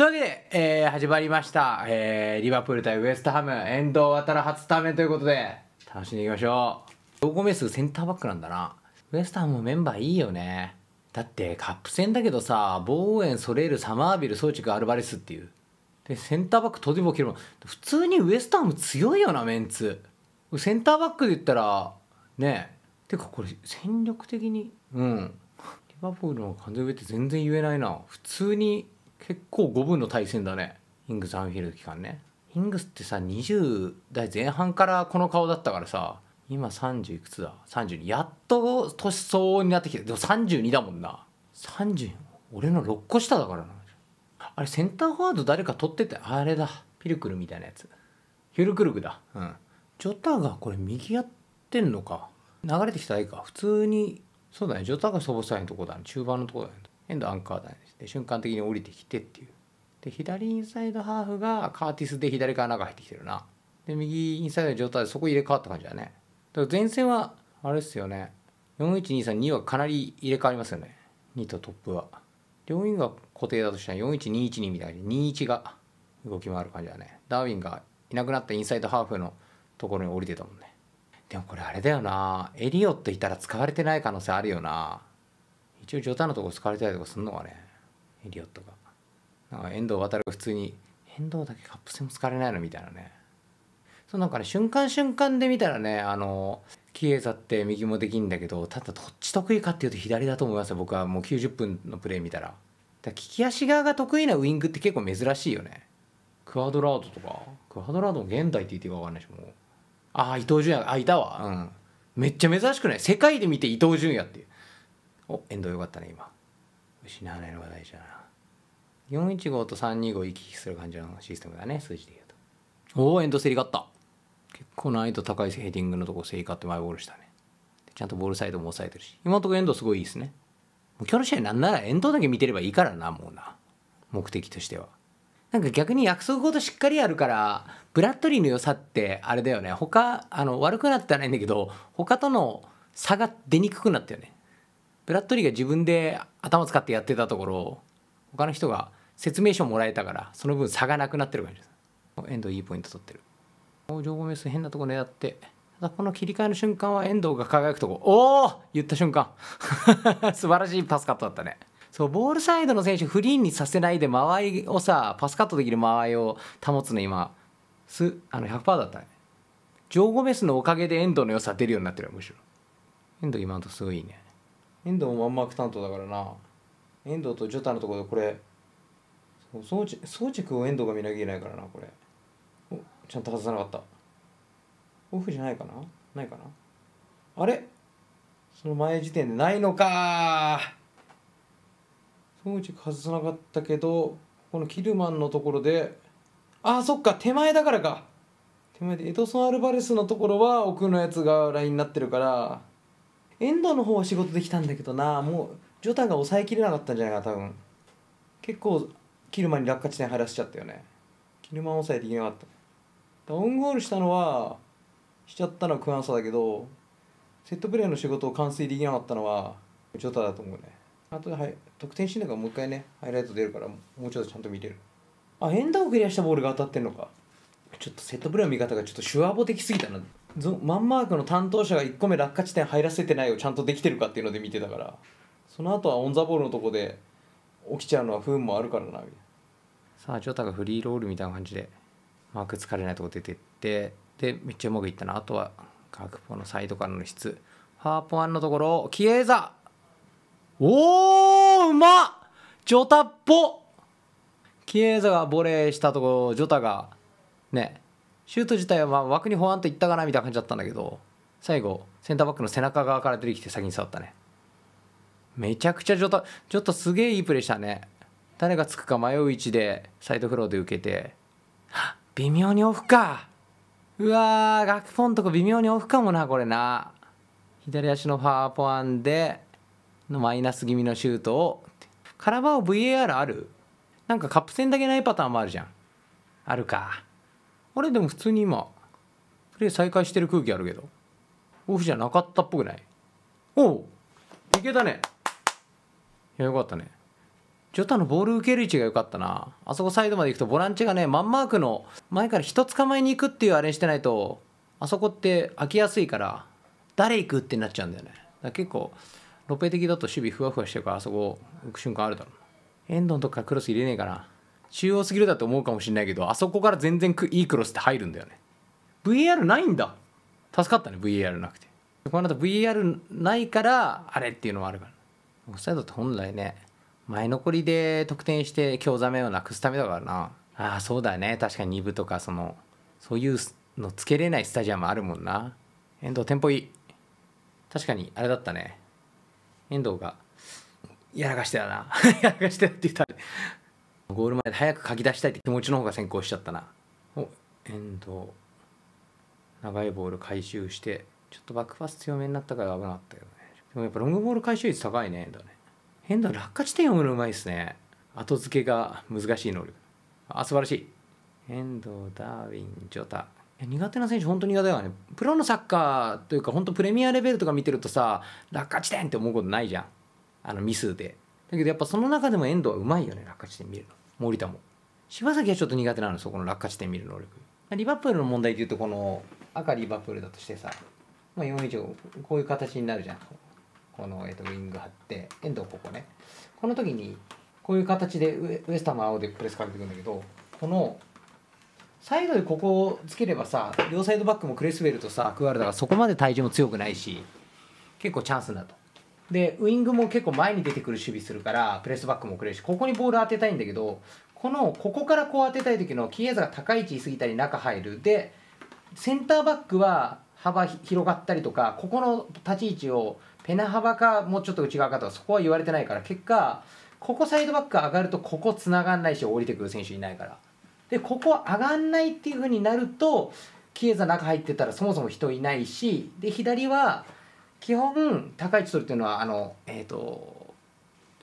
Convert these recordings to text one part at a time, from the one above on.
というわけで、えー、始まりました、えー、リバプール対ウエストハム遠藤渡る初スタメンということで楽しんでいきましょうどこメスセンターバックなんだなウエストハムメンバーいいよねだってカップ戦だけどさボーエンソレールサマービル装着アルバレスっていうでセンターバックとてもボるも普通にウエストハム強いよなメンツセンターバックで言ったらねてかこれ戦力的にうんリバプールの完全上って全然言えないな普通に結構五分の対戦だねイングス・アンフィールド期間ねイングスってさ20代前半からこの顔だったからさ今30いくつだ32やっと年相応になってきてでも32だもんな30俺の6個下だからなあれセンターフォワード誰か取っててあれだピルクルみたいなやつヒュルクルクだうんジョタがこれ右やってんのか流れてきたらいいか普通にそうだねジョタがそぼさいのとこだね中盤のとこだねエンドアンカー台で瞬間的に降りてきてっていうで左インサイドハーフがカーティスで左から中入ってきてるなで右インサイドの状態でそこ入れ替わった感じだねだから前線はあれっすよね41232はかなり入れ替わりますよね2とトップは両員が固定だとしたら41212みたいに21が動き回る感じだねダーウィンがいなくなったインサイドハーフのところに降りてたもんねでもこれあれだよなエリオットいたら使われてない可能性あるよな一応ジョタのとこ使われたりとかすんのかねエリオットがなんか遠藤航が普通に遠藤だけカップ戦も使われないのみたいなねそうなんかね瞬間瞬間で見たらねあのキエザって右もできんだけどただどっち得意かっていうと左だと思いますよ僕はもう90分のプレー見たらだから利き足側が得意なウイングって結構珍しいよねクアドラードとかクアドラードも現代って言っていいか分かんないしもうああ伊東純也あいたわうんめっちゃ珍しくない世界で見て伊東純也っておンドよかったね今失わないのが大事だな415と325行き来する感じのシステムだね数字で言うとおおエンド競り勝った結構難易度高いヘディングのとこ競り勝ってマイボールしたねちゃんとボールサイドも抑えてるし今のところ遠藤すごいいいですねもう今日の試合なんならエンドだけ見てればいいからなもうな目的としてはなんか逆に約束ごとしっかりやるからブラッドリーの良さってあれだよね他あの悪くなってはないんだけど他との差が出にくくなったよねブラッドリーが自分で頭使ってやってたところ他の人が説明書もらえたからその分差がなくなってる感じですンドいいポイント取ってるー・ゴメス変なとこ狙ってただこの切り替えの瞬間は遠藤が輝くとこおお言った瞬間 素晴らしいパスカットだったねそうボールサイドの選手フリーにさせないで間合いをさパスカットできる間合いを保つの今すあの100%だったねジョー・ゴメスのおかげで遠藤の良さ出るようになってるむしろ遠藤今のとすごいいいね遠藤もワンマーク担当だからな遠藤とジョタのところでこれそう装着を遠藤が見なきゃいけないからなこれおちゃんと外さなかったオフじゃないかなないかなあれその前時点でないのか装着外さなかったけどこのキルマンのところでああそっか手前だからか手前でエドソン・アルバレスのところは奥のやつがラインになってるから遠藤の方は仕事できたんだけどなもうジョタが抑えきれなかったんじゃないかな多分結構キルマンに落下地点入らせちゃったよねキルマン抑えできなかったオウンゴールしたのはしちゃったのはクアンサだけどセットプレーの仕事を完遂できなかったのはジョタだと思うねあとは得点シーンだからもう一回ねハイライト出るからもうちょっとちゃんと見れるあエダーをクリアしたボールが当たってんのかちょっとセットプレーの見方がちょっと手話ボ的すぎたなマンマークの担当者が1個目落下地点入らせてないをちゃんとできてるかっていうので見てたからその後はオン・ザ・ボールのとこで起きちゃうのは不運もあるからなさあジョタがフリーロールみたいな感じでマーク疲れないとこ出てってでめっちゃうまくいったなあとはカクポのサイドからの質ハーポワンのところキエーザおーうまっジョタっぽキエーザがボレーしたところジョタがねシュート自体はまあ枠に保安んといったかなみたいな感じだったんだけど最後センターバックの背中側から出てきて先に触ったねめちゃくちゃジョちょっとすげえいいプレーしたね誰がつくか迷う位置でサイドフローで受けて微妙にオフかうわーガクポンとか微妙にオフかもなこれな左足のファーポアンでのマイナス気味のシュートをカラバオ VAR あるなんかカップ戦だけないパターンもあるじゃんあるかあれでも普通に今プレイ再開してる空気あるけどオフじゃなかったっぽくないおおいけたねいやよかったねジョタのボール受ける位置が良かったなあそこサイドまで行くとボランチがねマンマークの前から一つ構えに行くっていうあれしてないとあそこって開きやすいから誰行くってなっちゃうんだよねだ結構ロペ的だと守備ふわふわしてるからあそこ行く瞬間あるだろうエンドのとこからクロス入れねえかな中央すぎるだと思うかもしれないけどあそこから全然いいクロスって入るんだよね VAR ないんだ助かったね VAR なくてこの後 VAR ないからあれっていうのもあるからオフサイドって本来ね前残りで得点して興ざめをなくすためだからなああそうだね確かに2部とかそのそういうのつけれないスタジアムあるもんな遠藤テンポいい確かにあれだったね遠藤がやらかしてたな やらかしてたって言ったらゴール前で早く書き出したいって気持ちの方が先行しちゃったなお遠藤長いボール回収してちょっとバックパス強めになったから危なかったけどねでもやっぱロングボール回収率高いね遠藤ね遠藤落下地点読むのうまいっすね後付けが難しい能力あ素晴らしい遠藤ダーウィンジョタ苦手な選手本当苦手だよねプロのサッカーというか本当プレミアレベルとか見てるとさ落下地点って思うことないじゃんあのミスでだけどやっぱその中でも遠藤はうまいよね落下地点見るの森田も柴崎はちょっと苦手なのそこの落下地点見る能力リバプールの問題でいうとこの赤リバプールだとしてさ、まあ、4上こういう形になるじゃんこの、えー、とウィング張って遠藤ここねこの時にこういう形でウエスタの青でプレスかけてくんだけどこのサイドでここをつければさ両サイドバックもクレスウェルとさアクアルダがそこまで体重も強くないし結構チャンスだとでウイングも結構前に出てくる守備するからプレスバックもくれるしここにボール当てたいんだけどこのここからこう当てたい時のキエザが高い位置過ぎたり中入るでセンターバックは幅広がったりとかここの立ち位置をペナ幅かもうちょっと内側かとかそこは言われてないから結果ここサイドバック上がるとここつながんないし降りてくる選手いないからでここ上がんないっていう風になるとキエザ中入ってたらそもそも人いないしで左は基本高い位置取るっていうのはあのえっ、ー、と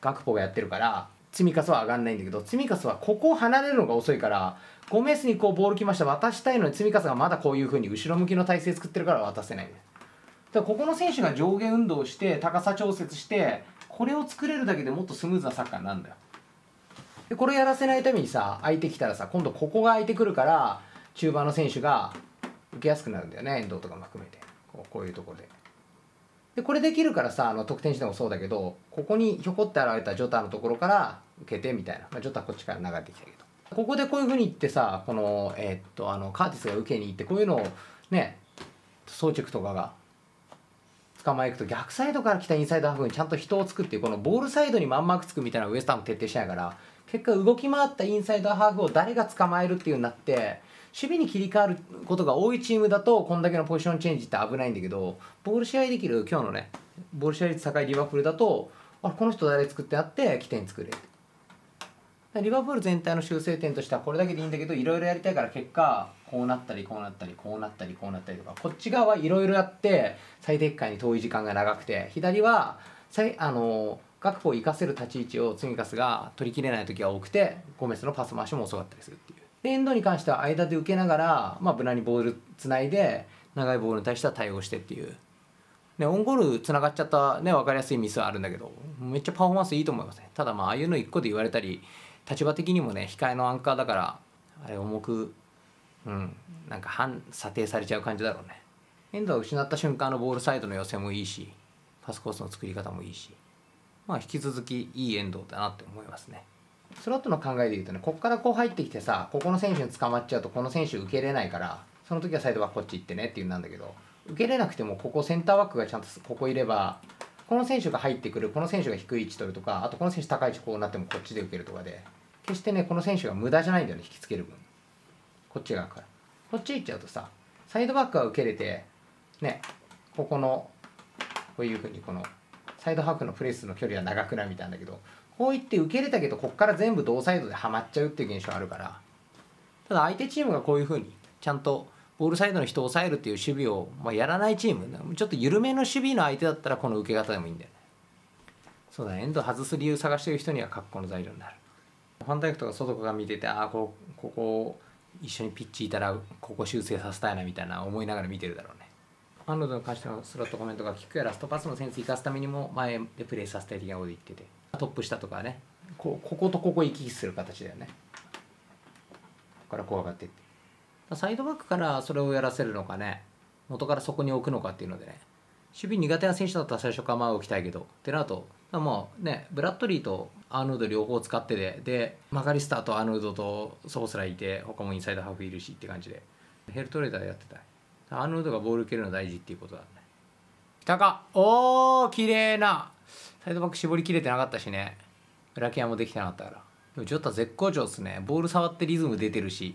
学歩がやってるから積み重は上がんないんだけど積み重はここ離れるのが遅いからゴメスにこうボール来ました渡したいのに積み重がまだこういうふうに後ろ向きの体勢作ってるから渡せないだここの選手が上下運動して高さ調節してこれを作れるだけでもっとスムーズなサッカーなんだよでこれやらせないためにさ空いてきたらさ今度ここが空いてくるから中盤の選手が受けやすくなるんだよね遠藤とかも含めてこうこういうところで。でこれできるからさあの得点してもそうだけどここにひょこって現れたジョタのところから受けてみたいな、まあ、ジョタこっちから流れてきたけどここでこういうふうにいってさこの、えー、っとあのカーティスが受けに行ってこういうのをね装着とかが捕まえいくと逆サイドから来たインサイドハーフにちゃんと人を作ってこのボールサイドにまんまくつくみたいなウエスタンも徹底しなから結果動き回ったインサイドハーフを誰が捕まえるっていうになって守備に切り替わることが多いチームだとこんだけのポジションチェンジって危ないんだけどボール試合できる今日のねボール試合率高いリバプールだとあこの人誰作ってあって起点作れリバプール全体の修正点としてはこれだけでいいんだけどいろいろやりたいから結果こうなったりこうなったりこうなったりこうなったりとかこっち側はいろいろやって最適解に遠い時間が長くて左はあの学校を生かせる立ち位置をツミカスが取りきれない時が多くてゴメスのパス回しも遅かったりするっていう。エンドに関しては間で受けながら、まあ、無難にボールつないで長いボールに対しては対応してっていう、ね、オンゴールつながっちゃった、ね、分かりやすいミスはあるんだけどめっちゃパフォーマンスいいと思いますねただまあああいうの1個で言われたり立場的にもね控えのアンカーだからあれ重くうんなんか反査定されちゃう感じだろうねエンドは失った瞬間のボールサイドの寄せもいいしパスコースの作り方もいいしまあ引き続きいいエンドだなって思いますね。スロットの考えで言うとねこっからこう入ってきてさここの選手に捕まっちゃうとこの選手受けれないからその時はサイドバックこっち行ってねっていうんなんだけど受けれなくてもここセンターバックがちゃんとここいればこの選手が入ってくるこの選手が低い位置取るとかあとこの選手高い位置こうなってもこっちで受けるとかで決してねこの選手が無駄じゃないんだよね引きつける分こっち側からこっち行っちゃうとさサイドバックは受けれてねここのこういうふうにこのサイドハーフのプレスの距離は長くなるみたいなんだけどこう言って受け入れたけどこっから全部同サイドではまっちゃうっていう現象あるからただ相手チームがこういうふうにちゃんとボールサイドの人を抑えるっていう守備を、まあ、やらないチームちょっと緩めの守備の相手だったらこの受け方でもいいんだよねそうだエンド外す理由探してる人には格好の材料になるファンタイクとか外が見ててああこここ一緒にピッチいたらここ修正させたいなみたいな思いながら見てるだろうねアンロードに関してのスロットコメントが聞くやラストパスのセンス生かすためにも前でプレーさせたいリなこと言っててトップ下とかねここことここ行き来する形だよねここから怖がってってサイドバックからそれをやらせるのかね元からそこに置くのかっていうのでね守備苦手な選手だったら最初から前を置きたいけどってなるともうねブラッドリーとアーノード両方使ってででマガリスターとアーノードとソースラいて他もインサイドハーフいるしって感じでヘルトレーダーやってたアーノードがボール蹴るの大事っていうことだね。たかおー綺麗なサイドバック絞りきれてなかったしね裏ケアもできてなかったからでもジョタ絶好調っすねボール触ってリズム出てるし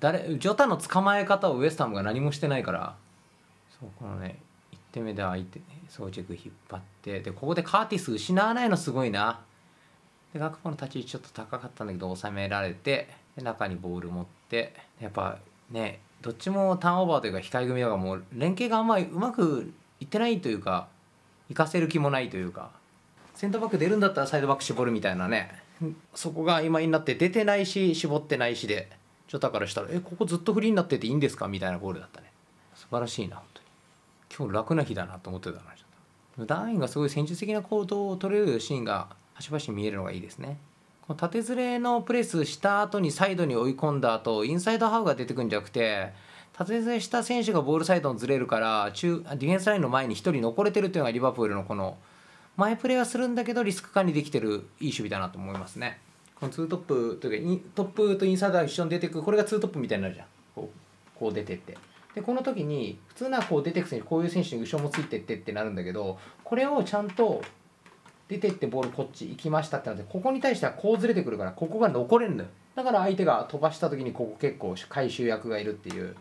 誰ジョタの捕まえ方をウエスタムが何もしてないからそうこのね1点目で相手、ね、装着引っ張ってでここでカーティス失わないのすごいなで学ポの立ち位置ちょっと高かったんだけど収められてで中にボール持ってやっぱねどっちもターンオーバーというか控え組だからもう連携があんまりうまくいってないというか行かせる気もないというかセンターバック出るんだったらサイドバック絞るみたいなねそこが今になって出てないし絞ってないしでジョタからしたら「えここずっとフリーになってていいんですか?」みたいなゴールだったね素晴らしいな本当に今日楽な日だなと思ってたなダーインがすごい戦術的な行動を取れるシーンが端々に見えるのがいいですねこの縦ずれのプレスした後にサイドに追い込んだ後インサイドハーフが出てくるんじゃなくて縦ずれした選手がボールサイドにずれるから中ディフェンスラインの前に1人残れてるっていうのがリバプールのこの前プレーはするんだけどリスク管理できてるいい守備だなと思いますねこの2トップというかトップとインサイドが一緒に出てくるこれが2トップみたいになるじゃんこうこう出てってでこの時に普通ならこう出てく選手こういう選手に後ろもついてってってなるんだけどこれをちゃんと出てってボールこっち行きましたってなってここに対してはこうずれてくるからここが残れるのよだから相手が飛ばした時にここ結構回収役がいるっていう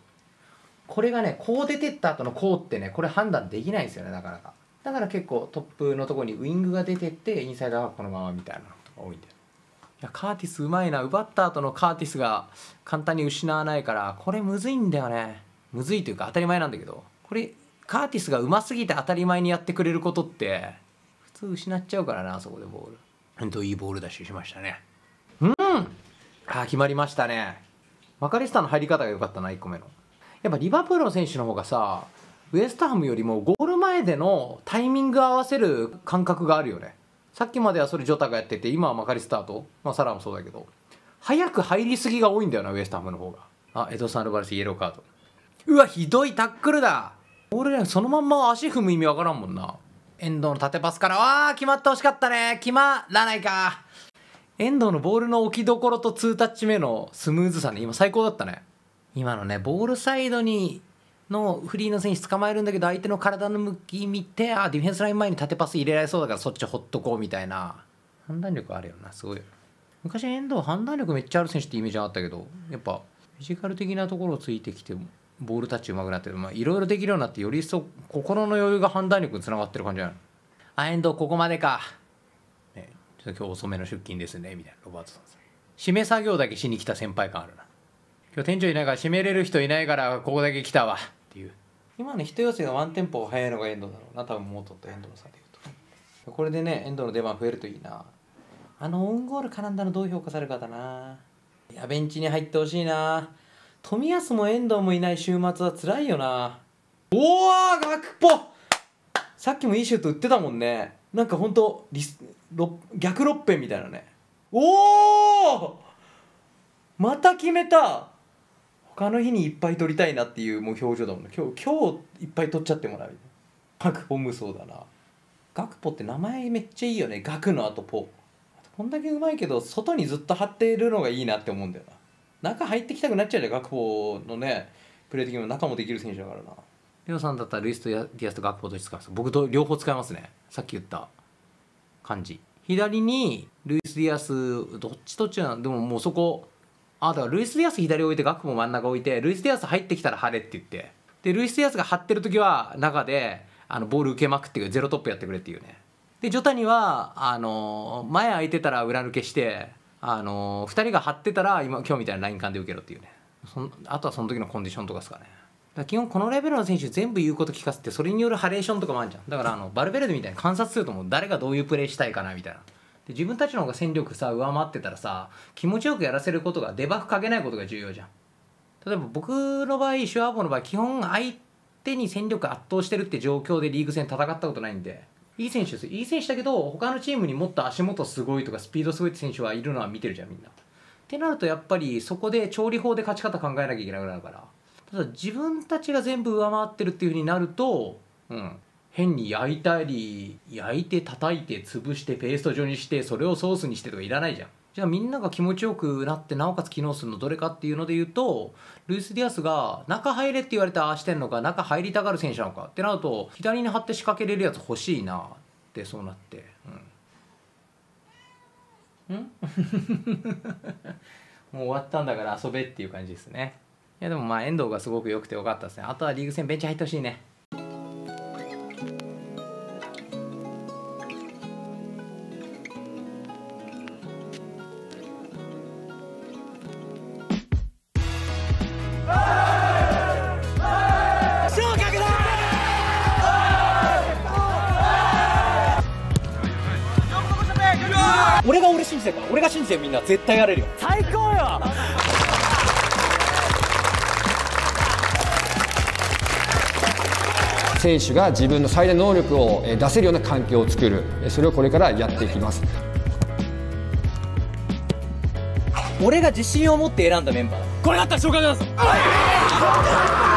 これがねこう出てった後のこうってねこれ判断できないんですよねなかなか。だから結構トップのとこにウイングが出てってインサイドはこのままみたいなのが多いんだよいやカーティスうまいな奪った後のカーティスが簡単に失わないからこれむずいんだよねむずいというか当たり前なんだけどこれカーティスがうますぎて当たり前にやってくれることって普通失っちゃうからなそこでボールほんといいボール出ししましたねうんあ決まりましたねマカリスタの入り方が良かったな1個目のやっぱリバプールの選手の方がさウエストハムよりもゴール前でのタイミング合わせる感覚があるよねさっきまではそれジョタがやってて今はマカリスタート、まあ、サラもそうだけど早く入りすぎが多いんだよなウエストハムの方があエドソン・アルバレスイエローカードうわひどいタックルだ俺ねそのまんま足踏む意味わからんもんな遠藤の縦パスからあー決まってほしかったね決まらないか遠藤のボールの置きどころと2タッチ目のスムーズさね今最高だったね今のねボールサイドにのフリーの選手捕まえるんだけど相手の体の向き見てあディフェンスライン前に縦パス入れられそうだからそっちほっとこうみたいな判断力あるよなすごい昔遠藤判断力めっちゃある選手ってイメージあったけどやっぱフィジカル的なところをついてきてボールタッチうまくなっていろいろできるようになってより一層心の余裕が判断力につながってる感じなのあ遠藤ここまでか、ね、ちょっと今日遅めの出勤ですねみたいなロバートさん締め作業だけしに来た先輩感あるな今日店長いないから締めれる人いないからここだけ来たわ今ね人寄せがワンテンポ早いのが遠藤だろうな多分ちょっと遠藤の差でいうとこれでね遠藤の出番増えるといいなあのオウンゴール絡んだのどう評価されるかだないやベンチに入ってほしいな冨安も遠藤もいない週末は辛いよなおおガクポさっきもいいシュート打ってたもんねなんかほんとリス逆六辺みたいなねおおまた決めた他の日にいっぱい撮りたいなっていうもう表情だもんね今日今日いっぱい撮っちゃってもらうクポ無双だな学ポって名前めっちゃいいよねクのあとポこんだけうまいけど外にずっと張ってるのがいいなって思うんだよな中入ってきたくなっちゃうじゃん学ポのねプレー的にも中もできる選手だからなりょうさんだったらルイスとディアスと学ポどっち使います僕と両方使いますねさっき言った感じ左にルイス・ディアスどっちどっちなんでももうそこあだからルイス・ディアス左置いてガクも真ん中置いてルイス・ディアス入ってきたら晴れって言ってでルイス・ディアスが張ってる時は中であのボール受けまくってくゼロトップやってくれっていうねでジョタニはあの前空いてたら裏抜けしてあの2人が張ってたら今今日みたいなライン間で受けろっていうねあとはその時のコンディションとかですかねだ基本このレベルの選手全部言うこと聞かせてそれによるハレーションとかもあるじゃんだからあのバルベルデみたいに観察するともう誰がどういうプレーしたいかなみたいな自分たちの方が戦力さ上回ってたらさ気持ちよくやらせることがデバフかけないことが重要じゃん例えば僕の場合シュアーボの場合基本相手に戦力圧倒してるって状況でリーグ戦戦ったことないんでいい選手ですいい選手だけど他のチームにもっと足元すごいとかスピードすごいって選手はいるのは見てるじゃんみんなってなるとやっぱりそこで調理法で勝ち方考えなきゃいけなくなるからただ自分たちが全部上回ってるっていうふうになるとうん変に焼いたり焼いて叩いて潰してペースト状にしてそれをソースにしてとかいらないじゃんじゃあみんなが気持ちよくなってなおかつ機能するのどれかっていうので言うとルイス・ディアスが中入れって言われたああしてんのか中入りたがる選手なのかってなると左に張って仕掛けれるやつ欲しいなってそうなってうん、うん、もう終わったんだから遊べっていう感じですねいやでもまあ遠藤がすごく良くてよかったですねあとはリーグ戦ベンチ入ってほしいね俺が俺信じてるから俺が信じてるみんな絶対やれるよ最高よ選手が自分の最大能力を出せるような環境を作るそれをこれからやっていきます俺が自信を持って選んだメンバーこれだったら紹介します